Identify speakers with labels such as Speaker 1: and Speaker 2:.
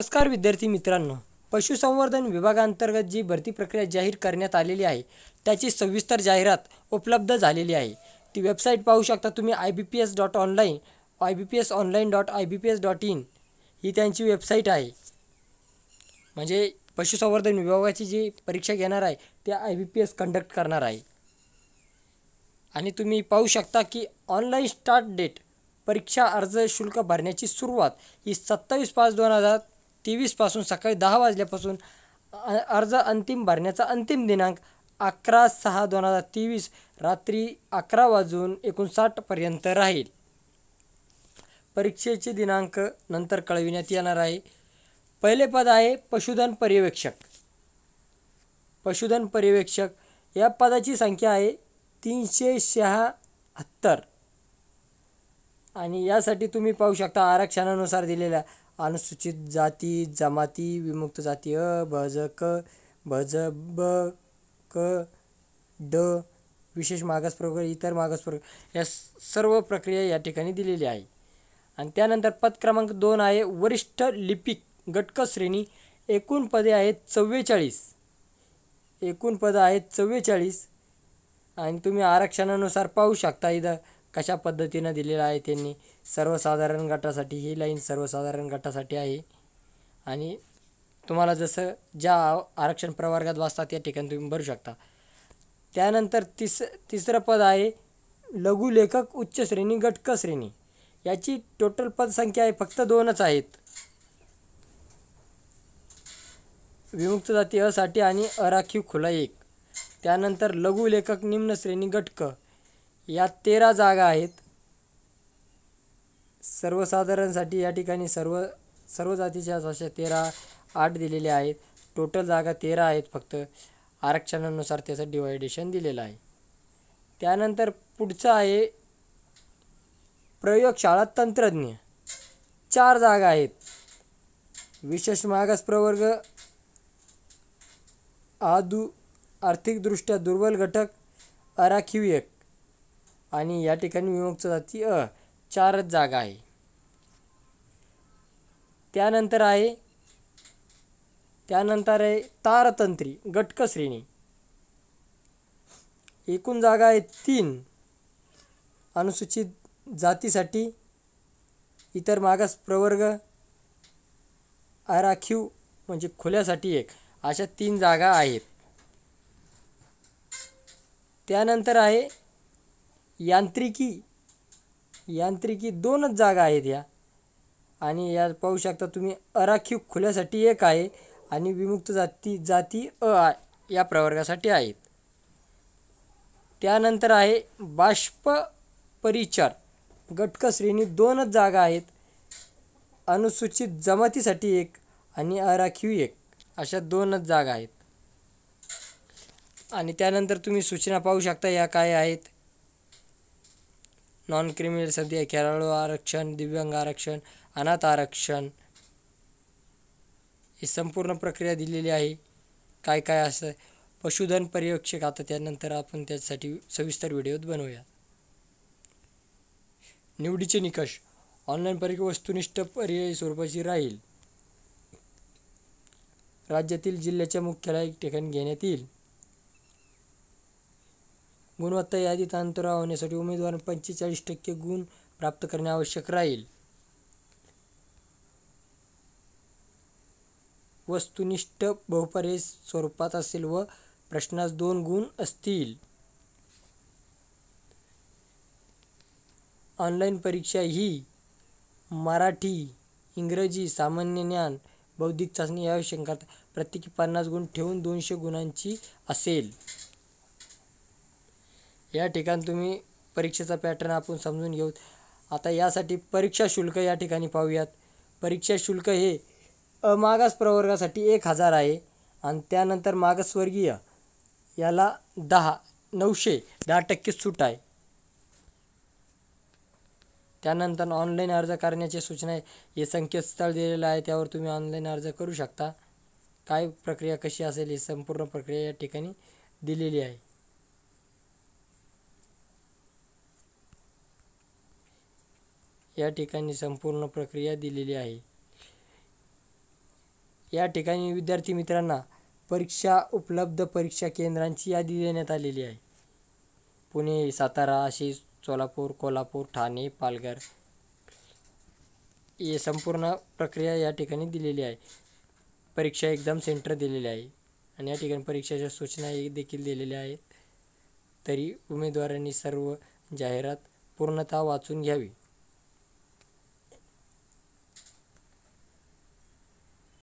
Speaker 1: नमस्कार विद्यार्थी मित्रांनो पशुसंवर्धन विभागांतर्गत जी भरती प्रक्रिया जाहीर करण्यात आलेली आहे त्याची सविस्तर जाहिरात उपलब्ध झालेली आहे ती वेबसाईट पाहू शकता तुम्ही I B P S dot online I B P S online dot I B P S dot in ही त्यांची वेबसाईट आहे म्हणजे पशुसंवर्धन विभागाची जी परीक्षा घेणार आहे त्या I B P S conduct करणार आहे आणि तुम्ही पाहू शकता की ऑनलाईन स्टार्ट डेट परीक्षा अर्ज शुल्क भरण्याची सुरुवात ही सत्तावीस पाच दोन हजार तेवीसपासून सकाळी दहा वाजल्यापासून अर्ज अंतिम भरण्याचा अंतिम दिनांक अकरा सहा दोन हजार तेवीस रात्री अकरा वाजून एकोणसाठपर्यंत राहील परीक्षेचे दिनांक नंतर कळविण्यात येणार आहे पहिले पद आहे पशुधन पर्यवेक्षक पशुधन पर्यवेक्षक या पदाची संख्या आहे तीनशे शहात्तर आणि यासाठी तुम्ही पाहू शकता आरक्षणानुसार दिलेल्या अनुसूचित जाती जमाती विमुक्त जाती अ ज ब क ड विशेष प्रवर्ग इतर मागास प्रवर्ग या सर्व प्रक्रिया या ठिकाणी दिलेली आहे आणि त्यानंतर पद क्रमांक दोन आहे वरिष्ठ लिपिक गटक श्रेणी एकूण पदे आहेत चव्वेचाळीस एकूण पदं आहेत चव्वेचाळीस आणि तुम्ही आरक्षणानुसार पाहू शकता इथं कशा पद्धतीनं दिलेला आहे त्यांनी सर्वसाधारण गटासाठी ही लाईन सर्वसाधारण गटासाठी आहे आणि तुम्हाला जसं ज्या आरक्षण प्रवर्गात वाचतात त्या ठिकाणी तुम्ही भरू शकता त्यानंतर तिस तिसरं पद आहे लघु लेखक उच्च श्रेणी गटक श्रेणी याची टोटल पदसंख्या आहे फक्त दोनच आहेत विमुक्त जाती साठी आणि अराखीव खुला एक त्यानंतर लघु लेखक निम्न श्रेणी गटक या तेरा जागा आहेत सर्वसाधारणसाठी या ठिकाणी सर्व सर्व जातीच्या अशा तेरा आठ दिलेल्या आहेत टोटल जागा तेरा आहेत फक्त आरक्षणानुसार त्याचं डिवायडेशन दिलेलं आहे त्यानंतर पुढचं आहे प्रयोगशाळा तंत्रज्ञ चार जागा आहेत विशेष मागास प्रवर्ग आदू आर्थिकदृष्ट्या दुर्बल घटक अराखीव एक आणि या ठिकाणी विमुक्त जाती अ चारच जागा आहे त्यानंतर आहे त्यानंतर आहे तारतंत्री गटक श्रेणी एकूण जागा आहे तीन अनुसूचित जातीसाठी इतर मागास प्रवर्ग आराखीव म्हणजे खुल्यासाठी एक अशा तीन जागा आहेत त्यानंतर आहे यांत्रिकी यांत्रिकी दोनच जागा आहेत या आणि या पाहू शकता तुम्ही अराखीव खुल्यासाठी एक आहे आणि विमुक्त जाती जाती अ या प्रवर्गासाठी आहेत त्यानंतर आहे बाष्प परिचार गटक श्रेणी दोनच जागा आहेत अनुसूचित जमातीसाठी एक आणि अराखीव एक अशा दोनच जागा आहेत आणि त्यानंतर तुम्ही सूचना पाहू शकता या काय आहेत नॉन क्रिमिनल सध्या आहे खेळाडू आरक्षण दिव्यांग आरक्षण अनाथ आरक्षण ही संपूर्ण प्रक्रिया दिलेली आहे काय काय असं पशुधन पर्यवेक्षक आता त्यानंतर आपण त्यासाठी सविस्तर व्हिडिओत बनवूया निवडीचे निकष ऑनलाईन परीक्षा वस्तुनिष्ठ पर्यायी स्वरूपाची राहील राज्यातील जिल्ह्याच्या मुख्यालय ठिकाणी घेण्यात येईल गुणवत्ता यादीत अंतराव होण्यासाठी उमेदवार पंचेचाळीस टक्के गुण प्राप्त करणे आवश्यक राहील वस्तुनिष्ठ बहुपर्याय स्वरूपात असेल व प्रश्नास दोन गुण असतील ऑनलाईन परीक्षा ही मराठी इंग्रजी सामान्य ज्ञान बौद्धिक चाचणी या विषयांकरता प्रत्येकी पन्नास गुण ठेवून दोनशे गुणांची असेल या ठिकाणी तुम्ही परीक्षेचा पॅटर्न आपण समजून घेऊ आता यासाठी परीक्षा शुल्क या ठिकाणी पाहूयात परीक्षा शुल्क हे अमागास प्रवर्गासाठी एक हजार आहे आणि त्यानंतर मागासवर्गीय याला दहा नऊशे दहा टक्के सूट आहे त्यानंतर ऑनलाईन अर्ज करण्याची सूचना आहे हे संकेतस्थळ दिलेलं आहे त्यावर तुम्ही ऑनलाईन अर्ज करू शकता काय प्रक्रिया कशी असेल ही संपूर्ण प्रक्रिया या ठिकाणी दिलेली आहे या ठिकाणी संपूर्ण प्रक्रिया दिलेली आहे या ठिकाणी विद्यार्थी मित्रांना परीक्षा उपलब्ध परीक्षा केंद्रांची यादी देण्यात आलेली आहे पुणे सातारा अशी सोलापूर कोल्हापूर ठाणे पालघर हे संपूर्ण प्रक्रिया या ठिकाणी दिलेली आहे परीक्षा एक्झाम सेंटर दिलेले आहे आणि या ठिकाणी परीक्षेच्या सूचना देखील दिलेल्या आहेत तरी उमेदवारांनी सर्व जाहिरात पूर्णतः वाचून घ्यावी